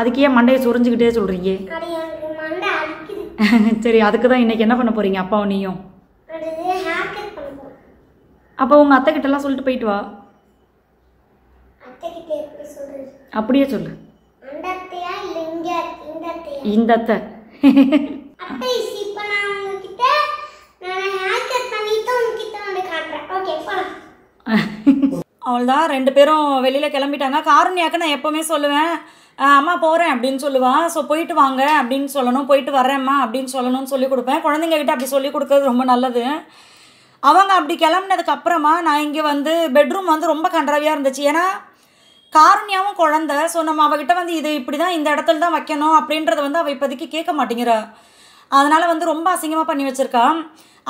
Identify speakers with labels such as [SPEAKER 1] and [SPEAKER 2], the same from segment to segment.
[SPEAKER 1] அதுக்கே மண்டையை சுரிஞ்சுக்கிட்டே சொல்கிறீங்க சரி அதுக்கு தான் இன்றைக்கி என்ன பண்ண போகிறீங்க அப்பாவும் நீயும் அப்போ உங்கள் அத்தை சொல்லிட்டு போயிட்டு வா அப்படியே சொல்லு இந்த அத்தை இப்போ நான் உங்ககிட்ட நான் பண்ணிட்டு உங்ககிட்ட வந்து காட்டுறேன் ஓகே போலாம் அவள்தான் ரெண்டு பேரும் வெளியில் கிளம்பிட்டாங்க காரணியாக்க நான் எப்போவுமே சொல்லுவேன் அம்மா போகிறேன் அப்படின்னு சொல்லுவாள் ஸோ போயிட்டு வாங்க அப்படின்னு சொல்லணும் போயிட்டு வரேம்மா அப்படின்னு சொல்லணும்னு சொல்லி கொடுப்பேன் கிட்டே அப்படி சொல்லி கொடுக்கறது ரொம்ப நல்லது அவங்க அப்படி கிளம்புனதுக்கப்புறமா நான் இங்கே வந்து பெட்ரூம் வந்து ரொம்ப கன்றாவியாக இருந்துச்சு ஏன்னா காரணியாவும் குழந்த ஸோ நம்ம அவகிட்ட வந்து இது இப்படி தான் இந்த இடத்துல தான் வைக்கணும் அப்படின்றத வந்து அவள் இப்போதைக்கு கேட்க மாட்டேங்கிற அதனால் வந்து ரொம்ப அசிங்கமாக பண்ணி வச்சுருக்கான்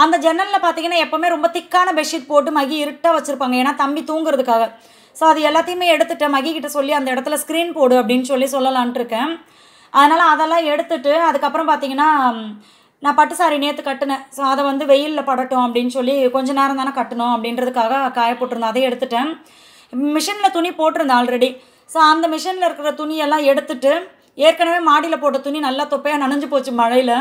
[SPEAKER 1] அந்த ஜன்னலில் பார்த்தீங்கன்னா எப்போவுமே ரொம்ப திக்கான பெட்ஷீட் போட்டு மகி இருட்டாக வச்சுருப்பாங்க ஏன்னா தம்பி தூங்குறதுக்காக ஸோ அது எல்லாத்தையுமே எடுத்துட்டேன் மகி கிட்ட சொல்லி அந்த இடத்துல ஸ்க்ரீன் போடு அப்படின்னு சொல்லி சொல்லலான்ட்டு இருக்கேன் அதனால் அதெல்லாம் எடுத்துட்டு அதுக்கப்புறம் பார்த்தீங்கன்னா நான் பட்டு சாரி நேற்று கட்டினேன் ஸோ அதை வந்து வெயிலில் படட்டும் அப்படின்னு சொல்லி கொஞ்ச நேரம் தானே கட்டணும் அப்படின்றதுக்காக காயப்போட்டிருந்தேன் அதை எடுத்துட்டேன் மிஷினில் துணி போட்டிருந்தேன் ஆல்ரெடி ஸோ அந்த மிஷினில் இருக்கிற துணியெல்லாம் எடுத்துட்டு ஏற்கனவே மாடியில் போட்ட துணி நல்லா தொப்பையாக நனைஞ்சு போச்சு மழையில்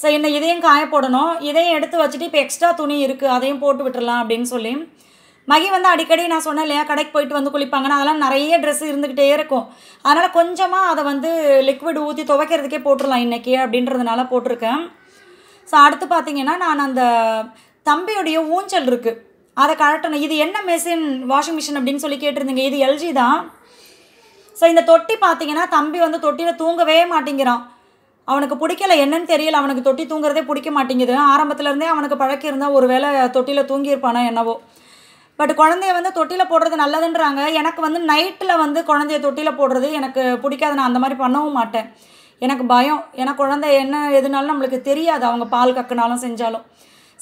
[SPEAKER 1] ஸோ என்ன இதையும் காய போடணும் இதையும் எடுத்து வச்சுட்டு இப்போ எக்ஸ்ட்ரா துணி இருக்குது அதையும் போட்டு விட்டுடலாம் அப்படின்னு சொல்லி மகி வந்து அடிக்கடி நான் சொன்னேன் இல்லையா கடைக்கு போயிட்டு வந்து குளிப்பாங்கன்னா அதெல்லாம் நிறைய ட்ரெஸ் இருந்துக்கிட்டே இருக்கும் அதனால் கொஞ்சமாக அதை வந்து லிக்விட் ஊற்றி துவைக்கிறதுக்கே போட்டுடலாம் இன்றைக்கி அப்படின்றதுனால போட்டிருக்கேன் ஸோ அடுத்து பார்த்திங்கன்னா நான் அந்த தம்பியுடைய ஊஞ்சல் இருக்குது அதை கழட்டணும் இது என்ன மெஷின் வாஷிங் மிஷின் அப்படின்னு சொல்லி கேட்டிருந்தீங்க இது எல்ஜி தான் ஸோ இந்த தொட்டி பார்த்திங்கன்னா தம்பி வந்து தொட்டியில் தூங்கவே மாட்டேங்கிறான் அவனுக்கு பிடிக்கல என்னன்னு தெரியல அவனுக்கு தொட்டி தூங்குறதே பிடிக்க மாட்டேங்குது ஆரம்பத்துலேருந்தே அவனுக்கு பழக்கம் இருந்தால் ஒரு வேளை தொட்டியில் தூங்கியிருப்பானோ என்னவோ பட் குழந்தைய வந்து தொட்டியில் போடுறது நல்லதுன்றாங்க எனக்கு வந்து நைட்டில் வந்து குழந்தைய தொட்டியில் போடுறது எனக்கு பிடிக்காது நான் அந்த மாதிரி பண்ணவும் மாட்டேன் எனக்கு பயம் ஏன்னா குழந்தை என்ன எதுனாலும் நம்மளுக்கு தெரியாது அவங்க பால் கக்குனாலும் செஞ்சாலும்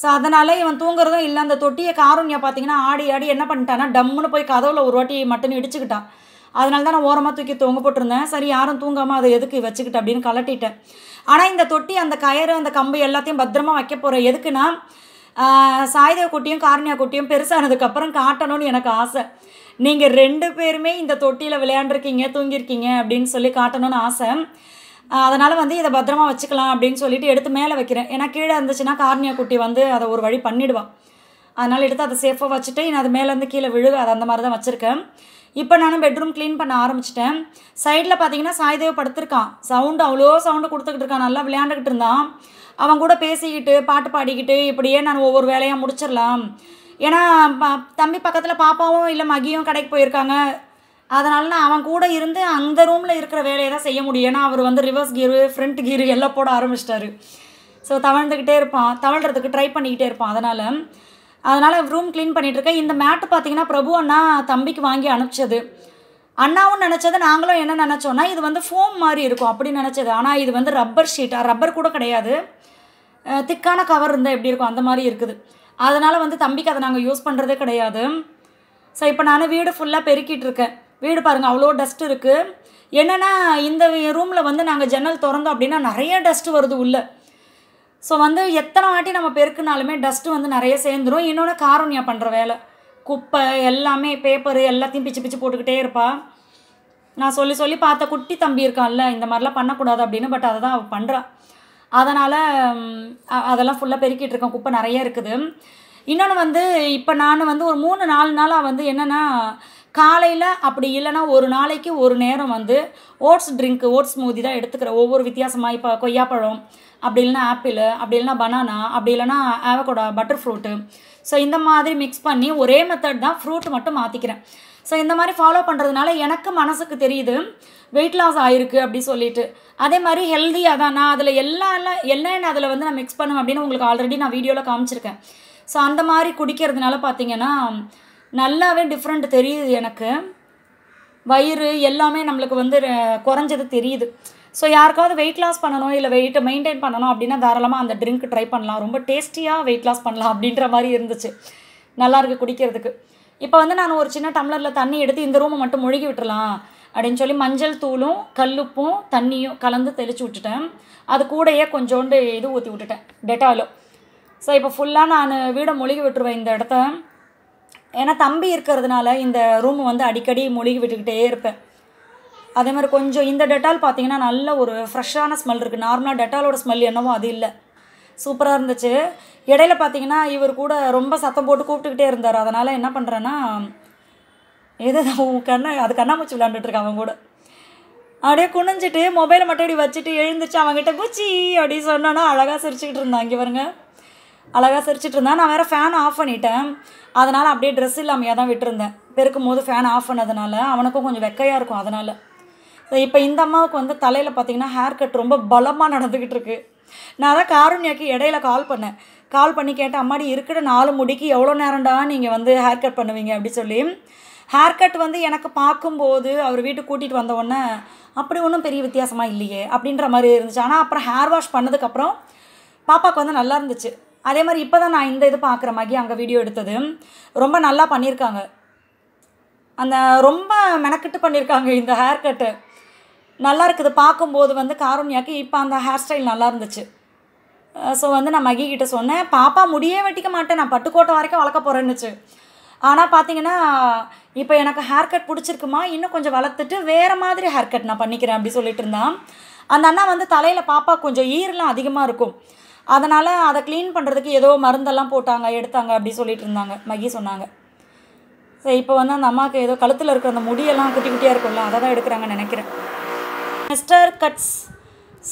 [SPEAKER 1] ஸோ அதனால் இவன் தூங்குறதும் இல்லை அந்த தொட்டியை காரூன்யா பார்த்தீங்கன்னா ஆடி ஆடி என்ன பண்ணிட்டான்னா டம்முன்னு போய் கதவில் ஒரு வாட்டி மட்டன் இடிச்சுக்கிட்டான் அதனால தான் நான் ஓரமாக தூக்கி தொங்க போட்டிருந்தேன் சரி யாரும் தூங்காமல் அதை எதுக்கு வச்சுக்கிட்டு அப்படின்னு கலட்டிட்டேன் ஆனால் இந்த தொட்டி அந்த கயறு அந்த கம்பு எல்லாத்தையும் பத்திரமா வைக்க போகிறேன் எதுக்குன்னா சாயுதவ குட்டியும் காரணியா குட்டியும் பெருசானதுக்கப்புறம் காட்டணும்னு எனக்கு ஆசை நீங்கள் ரெண்டு பேருமே இந்த தொட்டியில் விளையாண்டுருக்கீங்க தூங்கியிருக்கீங்க அப்படின்னு சொல்லி காட்டணும்னு ஆசை அதனால் வந்து இதை பத்திரமா வச்சுக்கலாம் அப்படின்னு சொல்லிட்டு எடுத்து மேலே வைக்கிறேன் ஏன்னா கீழே இருந்துச்சுன்னா கார்னியா குட்டி வந்து அதை ஒரு வழி பண்ணிவிடுவான் அதனால் எடுத்து அதை சேஃபாக வச்சுட்டு நான் அது மேலேருந்து கீழே விழுக அது அந்த மாதிரி தான் வச்சுருக்கேன் இப்போ நானும் பெட்ரூம் க்ளீன் பண்ண ஆரம்பிச்சிட்டேன் சைடில் பார்த்தீங்கன்னா சாய்தேவ் படுத்திருக்கான் சவுண்டு அவ்வளோ சவுண்டு கொடுத்துக்கிட்டு இருக்கான் நல்லா விளையாண்டுக்கிட்டு இருந்தான் அவன் கூட பேசிக்கிட்டு பாட்டு பாடிக்கிட்டு இப்படியே நான் ஒவ்வொரு வேலையாக முடிச்சிடலாம் ஏன்னா தம்பி பக்கத்தில் பாப்பாவும் இல்லை மகியும் கடைக்கு போயிருக்காங்க அதனால நான் அவன் கூட இருந்து அந்த ரூமில் இருக்கிற வேலையை தான் செய்ய முடியும் ஏன்னா அவர் வந்து ரிவர்ஸ் கீரு ஃப்ரண்ட் கீரு எல்லாம் போட ஆரம்பிச்சிட்டாரு ஸோ தவழ்ந்துக்கிட்டே இருப்பான் தவழ்கிறதுக்கு ட்ரை பண்ணிக்கிட்டே இருப்பான் அதனால் அதனால் ரூம் க்ளீன் பண்ணிகிட்ருக்கேன் இந்த மேட்டு பார்த்தீங்கன்னா பிரபு அண்ணா தம்பிக்கு வாங்கி அனுப்பிச்சது அண்ணாவும் நினச்சது நாங்களும் என்ன நினச்சோன்னா இது வந்து ஃபோம் மாதிரி இருக்கும் அப்படின்னு நினச்சது ஆனால் இது வந்து ரப்பர் ஷீட்டாக ரப்பர் கூட கிடையாது திக்கான கவர் இருந்தால் எப்படி இருக்கும் அந்த மாதிரி இருக்குது அதனால் வந்து தம்பிக்கு அதை நாங்கள் யூஸ் பண்ணுறதே கிடையாது ஸோ இப்போ நான் வீடு ஃபுல்லாக பெருக்கிட்டு இருக்கேன் வீடு பாருங்கள் அவ்வளோ டஸ்ட் இருக்குது என்னென்னா இந்த ரூமில் வந்து நாங்கள் ஜன்னல் திறந்தோம் அப்படின்னா நிறைய டஸ்ட் வருது உள்ளே ஸோ வந்து எத்தனை வாட்டி நம்ம பெருக்குனாலுமே டஸ்ட்டு வந்து நிறைய சேர்ந்துடும் இன்னொன்று காரோனியா பண்ணுற வேலை குப்பை எல்லாமே பேப்பரு எல்லாத்தையும் பிச்சு பிச்சு போட்டுக்கிட்டே இருப்பாள் நான் சொல்லி சொல்லி பார்த்த குட்டி தம்பி இருக்கான்ல இந்த மாதிரிலாம் பண்ணக்கூடாது அப்படின்னு பட் அதை தான் அவள் பண்ணுறான் அதனால் அதெல்லாம் ஃபுல்லாக பெருக்கிட்டு இருக்கான் குப்பை நிறைய இருக்குது இன்னொன்று வந்து இப்போ நான் வந்து ஒரு மூணு நாலு நாளாக வந்து என்னென்னா காலையில் அப்படி இல்லைனா ஒரு நாளைக்கு ஒரு நேரம் வந்து ஓட்ஸ் ட்ரிங்க்கு ஓட்ஸ் மூதி தான் எடுத்துக்கிற ஒவ்வொரு வித்தியாசமாக இப்போ கொய்யாப்பழம் அப்படி இல்லைனா ஆப்பிள் அப்படி இல்லைனா பனானா அப்படி இல்லைனா ஆவக்கோடா பட்டர் ஃப்ரூட்டு ஸோ இந்த மாதிரி மிக்ஸ் பண்ணி ஒரே மெத்தட் தான் ஃப்ரூட் மட்டும் மாற்றிக்கிறேன் ஸோ இந்த மாதிரி ஃபாலோ பண்ணுறதுனால எனக்கு மனசுக்கு தெரியுது வெயிட் லாஸ் ஆயிருக்கு அப்படி சொல்லிட்டு அதே மாதிரி ஹெல்த்தியாக தான் நான் அதில் எல்லாம் எல்லாம் என்னென்ன அதில் வந்து நான் மிக்ஸ் பண்ணுவேன் அப்படின்னு உங்களுக்கு ஆல்ரெடி நான் வீடியோவில் காமிச்சிருக்கேன் ஸோ அந்த மாதிரி குடிக்கிறதுனால பார்த்தீங்கன்னா நல்லாவே டிஃப்ரெண்ட் தெரியுது எனக்கு வயிறு எல்லாமே நம்மளுக்கு வந்து குறைஞ்சது தெரியுது ஸோ யாருக்காவது வெயிட் லாஸ் பண்ணணும் இல்லை வெயிட்டை மெயின்டைன் பண்ணணும் அப்படின்னா தாராளமாக அந்த ட்ரிங்க் ட்ரை பண்ணலாம் ரொம்ப டேஸ்டியாக வெயிட் லாஸ் பண்ணலாம் அப்படின்ற மாதிரி இருந்துச்சு நல்லா இருக்குது குடிக்கிறதுக்கு இப்போ வந்து நான் ஒரு சின்ன டம்ளரில் தண்ணி எடுத்து இந்த ரூமை மட்டும் முழுகி விட்டுலாம் அப்படின்னு சொல்லி மஞ்சள் தூளும் கல்லுப்பும் தண்ணியும் கலந்து தெளித்து விட்டுட்டேன் அது கூடையே கொஞ்சோண்டு இது ஊற்றி விட்டுட்டேன் டெட்டாலும் ஸோ இப்போ ஃபுல்லாக நான் வீடை மொழுகி விட்டுருவேன் இந்த இடத்த ஏன்னா தம்பி இருக்கிறதுனால இந்த ரூம் வந்து அடிக்கடி மொழிகி விட்டுக்கிட்டே இருப்பேன் அதே மாதிரி கொஞ்சம் இந்த டெட்டால் பார்த்தீங்கன்னா நல்ல ஒரு ஃப்ரெஷ்ஷான ஸ்மெல் இருக்குது நார்மலாக டெட்டாலோட ஸ்மெல் என்னவோ அது இல்லை சூப்பராக இருந்துச்சு இடையில பார்த்தீங்கன்னா இவர் கூட ரொம்ப சத்தம் போட்டு கூப்பிட்டுக்கிட்டே இருந்தார் அதனால் என்ன பண்ணுறேன்னா எது கண்ணை அது கண்ணாமூச்சி விளாண்டுட்ருக்கேன் அவன் கூட அப்படியே குனிஞ்சிட்டு மொபைலை மட்டும் அப்படி வச்சுட்டு எழுந்துச்சு அவங்ககிட்ட பூச்சி அப்படி சொன்னோன்னா அழகாக சிரிச்சுக்கிட்டு அங்கே இவருங்க அழகாக சிரிச்சிட்டு இருந்தேன் நான் வேறு ஃபேன் ஆஃப் பண்ணிட்டேன் அதனால் அப்படியே ட்ரெஸ் இல்லாமையாக தான் விட்டுருந்தேன் பெருக்கும் போது ஃபேன் ஆஃப் பண்ணதுனால அவனுக்கும் கொஞ்சம் வெக்கையாக இருக்கும் அதனால் இப்போ இந்த அம்மாவுக்கு வந்து தலையில் பார்த்தீங்கன்னா ஹேர் கட் ரொம்ப பலமாக நடந்துக்கிட்டு இருக்கு நான் தான் காருண்யாக்கு இடையில கால் பண்ணேன் கால் பண்ணி கேட்டேன் அம்மாடி இருக்கிற நாலு முடிக்கு எவ்வளோ நேரம்டா நீங்கள் வந்து ஹேர் கட் பண்ணுவீங்க அப்படி சொல்லி ஹேர் கட் வந்து எனக்கு பார்க்கும்போது அவர் வீட்டுக்கு கூட்டிகிட்டு வந்தவொடனே அப்படி ஒன்றும் பெரிய வித்தியாசமாக இல்லையே அப்படின்ற மாதிரி இருந்துச்சு ஆனால் அப்புறம் ஹேர் வாஷ் பண்ணதுக்கப்புறம் பாப்பாவுக்கு வந்து நல்லா இருந்துச்சு அதே மாதிரி இப்போ தான் நான் இந்த இது பார்க்குற மகி அங்கே வீடியோ எடுத்தது ரொம்ப நல்லா பண்ணியிருக்காங்க அந்த ரொம்ப மெனக்கெட்டு பண்ணியிருக்காங்க இந்த ஹேர் கட்டு நல்லா இருக்குது பார்க்கும்போது வந்து காரூண்யாக்கு இப்போ அந்த ஹேர் ஸ்டைல் நல்லா இருந்துச்சு ஸோ வந்து நான் மகி கிட்டே சொன்னேன் பாப்பா முடியே வெட்டிக்க மாட்டேன் நான் பட்டுக்கோட்டை வரைக்கும் வளர்க்க போகிறேன்னுச்சு ஆனால் பார்த்தீங்கன்னா இப்போ எனக்கு ஹேர் கட் பிடிச்சிருக்குமா இன்னும் கொஞ்சம் வளர்த்துட்டு வேறு மாதிரி ஹேர் கட் நான் பண்ணிக்கிறேன் அப்படி சொல்லிட்டு இருந்தான் அந்த அண்ணா வந்து தலையில் பாப்பா கொஞ்சம் ஈரெலாம் அதிகமாக இருக்கும் அதனால் அதை க்ளீன் பண்ணுறதுக்கு ஏதோ மருந்தெல்லாம் போட்டாங்க எடுத்தாங்க அப்படி சொல்லிட்டு இருந்தாங்க மகி சொன்னாங்க சரி இப்போ வந்து அந்த அம்மாவுக்கு ஏதோ கழுத்தில் இருக்கிற அந்த முடியெல்லாம் குட்டி குட்டியாக இருக்கும்ல அதை தான் எடுக்கிறாங்கன்னு நினைக்கிறேன் மிஸ்டர் கட்ஸ்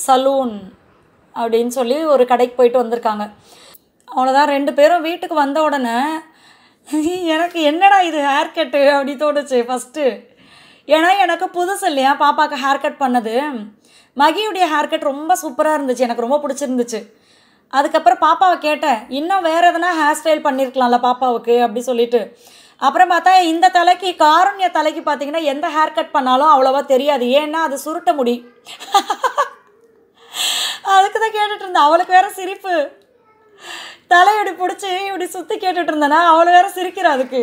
[SPEAKER 1] சலூன் அப்படின்னு சொல்லி ஒரு கடைக்கு போயிட்டு வந்திருக்காங்க அவ்வளோதான் ரெண்டு பேரும் வீட்டுக்கு வந்த உடனே எனக்கு என்னடா இது ஹேர் கட்டு அப்படி தோணுச்சு ஃபஸ்ட்டு ஏன்னா எனக்கு புதுசு இல்லையா பாப்பாவுக்கு ஹேர் கட் பண்ணது மகியுடைய ஹேர் கட் ரொம்ப சூப்பராக இருந்துச்சு எனக்கு ரொம்ப பிடிச்சிருந்துச்சு அதுக்கப்புறம் பாப்பாவை கேட்டேன் இன்னும் வேறு எதனா ஹேர் ஸ்டைல் பண்ணியிருக்கலாம்ல பாப்பாவுக்கு அப்படி சொல்லிட்டு அப்புறம் பார்த்தா இந்த தலைக்கு காரண்ய தலைக்கு பார்த்தீங்கன்னா எந்த ஹேர் கட் பண்ணாலும் அவ்வளோவா தெரியாது ஏன்னா அது சுருட்ட முடி அதுக்கு தான் கேட்டுட்டு இருந்தேன் அவளுக்கு வேற சிரிப்பு தலை இப்படி பிடிச்சி இப்படி சுற்றி கேட்டுட்டு இருந்தேன்னா அவளை வேற சிரிக்கிறா அதுக்கு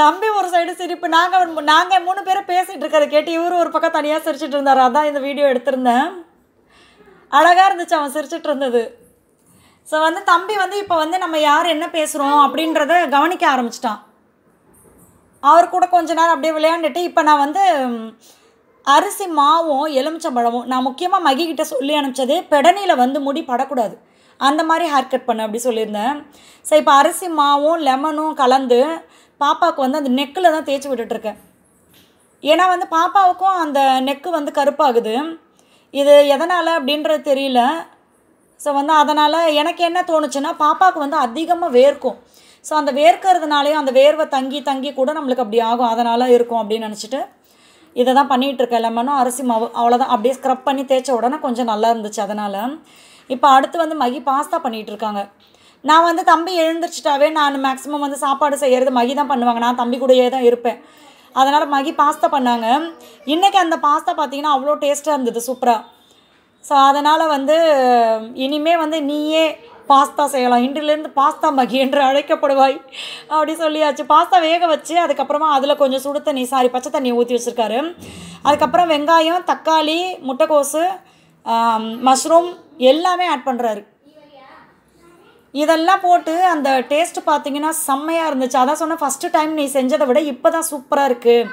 [SPEAKER 1] தம்பி ஒரு சைடு சிரிப்பு நாங்கள் நாங்கள் மூணு பேரும் பேசிகிட்டு இருக்கிறத கேட்டு இவர் ஒரு பக்கம் தனியாக சிரிச்சிட்டு இருந்தார் அதான் இந்த வீடியோ எடுத்திருந்தேன் அழகாக இருந்துச்சு அவன் சிரிச்சிட்டு இருந்தது ஸோ வந்து தம்பி வந்து இப்போ வந்து நம்ம யார் என்ன பேசுகிறோம் அப்படின்றத கவனிக்க ஆரம்பிச்சிட்டான் அவர் கூட கொஞ்ச நேரம் அப்படியே விளையாண்டுட்டு இப்போ நான் வந்து அரிசி மாவும் எலுமிச்சம்பழமும் நான் முக்கியமாக மகிக்கிட்ட சொல்லி அனுப்பிச்சது பெடனியில் வந்து முடி படக்கூடாது அந்த மாதிரி ஹேர் கட் பண்ண அப்படி சொல்லியிருந்தேன் ஸோ இப்போ அரிசி மாவும் லெமனும் கலந்து பாப்பாவுக்கு வந்து அந்த நெக்கில் தான் தேய்ச்சி விட்டுட்ருக்கேன் ஏன்னா வந்து பாப்பாவுக்கும் அந்த நெக்கு வந்து கருப்பாகுது இது எதனால் அப்படின்றது தெரியல ஸோ வந்து அதனால் எனக்கு என்ன தோணுச்சுன்னா பாப்பாவுக்கு வந்து அதிகமாக வேர்க்கும் ஸோ அந்த வேர்க்கறதுனாலையும் அந்த வேர்வை தங்கி தங்கி கூட நம்மளுக்கு அப்படி ஆகும் அதனால் இருக்கும் அப்படின்னு நினச்சிட்டு இதை தான் பண்ணிகிட்ருக்கேன் லெமனும் அரிசி மாவு அவ்வளோதான் அப்படியே ஸ்க்ரப் பண்ணி தேய்ச்ச உடனே கொஞ்சம் நல்லா இருந்துச்சு அதனால் இப்போ அடுத்து வந்து மகி பாஸ்தா பண்ணிகிட்ருக்காங்க நான் வந்து தம்பி எழுந்திரிச்சிட்டாவே நான் மேக்ஸிமம் வந்து சாப்பாடு செய்கிறது மகி தான் பண்ணுவாங்க நான் தம்பி கூடயே தான் இருப்பேன் அதனால் மகி பாஸ்தா பண்ணாங்க இன்றைக்கி அந்த பாஸ்தா பார்த்திங்கன்னா அவ்வளோ டேஸ்ட்டாக இருந்தது சூப்பராக ஸோ அதனால் வந்து இனிமேல் வந்து நீயே பாஸ்தா செய்யலாம் இன்றிலேருந்து பாஸ்தா மகி என்று அழைக்கப்படுவாய் அப்படி சொல்லியாச்சு பாஸ்தா வேக வச்சு அதுக்கப்புறமா அதில் கொஞ்சம் சுடு தண்ணி சாரி பச்சை தண்ணியை ஊற்றி வச்சுருக்காரு அதுக்கப்புறம் வெங்காயம் தக்காளி முட்டைக்கோசு மஷ்ரூம் எல்லாமே ஆட் பண்ணுறாரு இதெல்லாம் போட்டு அந்த டேஸ்ட் பார்த்தீங்கன்னா செம்மையாக இருந்துச்சு அதான் சொன்ன ஃபஸ்ட்டு டைம் நீ செஞ்சதை விட இப்போ தான் சூப்பராக இருக்குது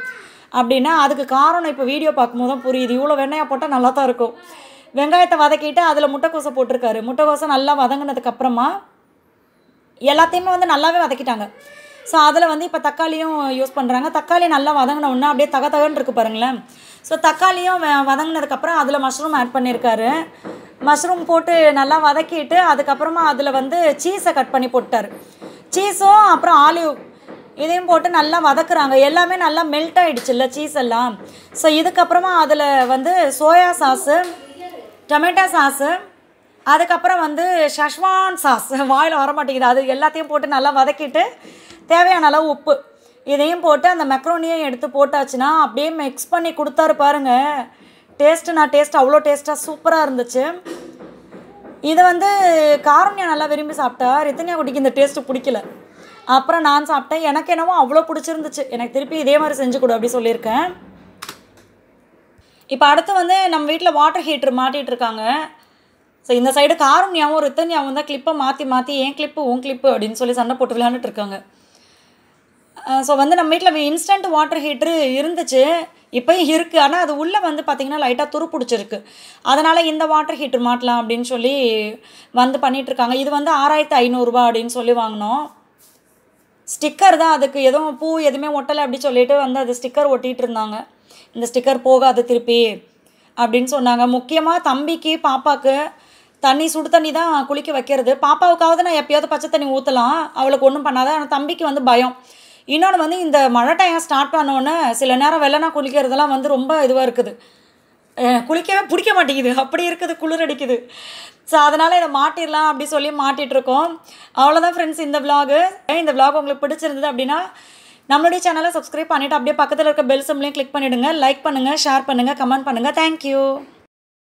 [SPEAKER 1] அப்படின்னா அதுக்கு காரணம் இப்போ வீடியோ பார்க்கும்போது தான் புரியுது இவ்வளோ வெண்ணையாக போட்டால் நல்லா தான் இருக்கும் வெங்காயத்தை வதக்கிட்டு அதில் முட்டைக்கோசை போட்டிருக்காரு முட்டைக்கோசை நல்லா வதங்கினதுக்கப்புறமா எல்லாத்தையுமே வந்து நல்லாவே வதக்கிட்டாங்க ஸோ அதில் வந்து இப்போ தக்காளியும் யூஸ் பண்ணுறாங்க தக்காளி நல்லா வதங்கினோன்னா அப்படியே தக தகன்னு இருக்குது பாருங்களேன் ஸோ தக்காளியும் வதங்கினதுக்கப்புறம் அதில் மஷ்ரூம் ஆட் பண்ணியிருக்காரு மஷ்ரூம் போட்டு நல்லா வதக்கிட்டு அதுக்கப்புறமா அதில் வந்து சீஸை கட் பண்ணி போட்டார் சீஸும் அப்புறம் ஆலிவ் இதையும் போட்டு நல்லா வதக்குறாங்க எல்லாமே நல்லா மெல்ட் ஆகிடுச்சுல்ல சீஸ் எல்லாம் ஸோ இதுக்கப்புறமா அதில் வந்து சோயா சாஸு டொமேட்டோ சாஸு அதுக்கப்புறம் வந்து ஷஷ்வான் சாஸ் வாயில் வரமாட்டேங்குது அது எல்லாத்தையும் போட்டு நல்லா வதக்கிட்டு தேவையான அளவு உப்பு இதையும் போட்டு அந்த மெக்ரோனியும் எடுத்து போட்டாச்சுன்னா அப்படியே மிக்ஸ் பண்ணி கொடுத்தாரு பாருங்கள் டேஸ்ட்டு நான் டேஸ்ட்டு அவ்வளோ டேஸ்ட்டாக சூப்பராக இருந்துச்சு இதை வந்து காரண்யா நல்லா விரும்பி சாப்பிட்டா ரித்தன்யா குட்டிக்கு இந்த டேஸ்ட்டு பிடிக்கல அப்புறம் நான் சாப்பிட்டேன் எனக்கு என்னவோ அவ்வளோ பிடிச்சிருந்துச்சு எனக்கு திருப்பி இதே மாதிரி செஞ்சு கொடு அப்படி சொல்லியிருக்கேன் இப்போ அடுத்து வந்து நம்ம வீட்டில் வாட்டர் ஹீட்ரு மாட்டிகிட்டு இருக்காங்க ஸோ இந்த சைடு காரண்யாவும் ரித்தன்யாவும் தான் கிளிப்பை மாற்றி மாற்றி ஏன் கிளிப்பு உன் கிளிப்பு அப்படின்னு சொல்லி சண்டை போட்டு விளையாண்டுட்டு இருக்காங்க ஸோ வந்து நம்ம வீட்டில் இன்ஸ்டன்ட் வாட்டர் ஹீட்ரு இருந்துச்சு இப்போயும் இருக்குது ஆனால் அது உள்ளே வந்து பார்த்திங்கன்னா லைட்டாக துரு பிடிச்சிருக்கு அதனால் இந்த வாட்டர் ஹீட்டர் மாட்டலாம் அப்படின்னு சொல்லி வந்து பண்ணிகிட்ருக்காங்க இது வந்து ஆறாயிரத்து ஐநூறுரூவா அப்படின்னு சொல்லி வாங்கினோம் ஸ்டிக்கர் தான் அதுக்கு எதுவும் பூ எதுவுமே ஒட்டலை அப்படி சொல்லிட்டு வந்து அது ஸ்டிக்கர் ஒட்டிகிட்டு இருந்தாங்க இந்த ஸ்டிக்கர் போகாது திருப்பி அப்படின்னு சொன்னாங்க முக்கியமாக தம்பிக்கு பாப்பாவுக்கு தண்ணி சுடு தண்ணி தான் குளிக்க வைக்கிறது பாப்பாவுக்காவது நான் எப்பயாவது பச்சை தண்ணி ஊற்றலாம் அவளுக்கு ஒன்றும் பண்ணாத ஆனால் தம்பிக்கு வந்து பயம் இன்னொன்று வந்து இந்த மழை டைம் ஸ்டார்ட் பண்ணோன்னே சில நேரம் வெள்ளனா குளிக்கிறதெல்லாம் வந்து ரொம்ப இதுவாக இருக்குது குளிக்கவே பிடிக்க மாட்டேங்குது அப்படி இருக்குது குளிர் அடிக்குது ஸோ அதனால் இதை மாட்டிடலாம் அப்படி சொல்லி மாட்டிகிட்ருக்கோம் அவ்வளோதான் ஃப்ரெண்ட்ஸ் இந்த விலாகு இந்த விலாக் உங்களுக்கு பிடிச்சிருந்தது அப்படின்னா நம்மளுடைய சேனலை சப்ஸ்கிரைப் பண்ணிவிட்டு அப்படியே பக்கத்தில் இருக்க பெல் சிம்லையும் கிளிக் பண்ணிவிடுங்க லைக் பண்ணுங்கள் ஷேர் பண்ணுங்கள் கமெண்ட் பண்ணுங்கள் தேங்க்யூ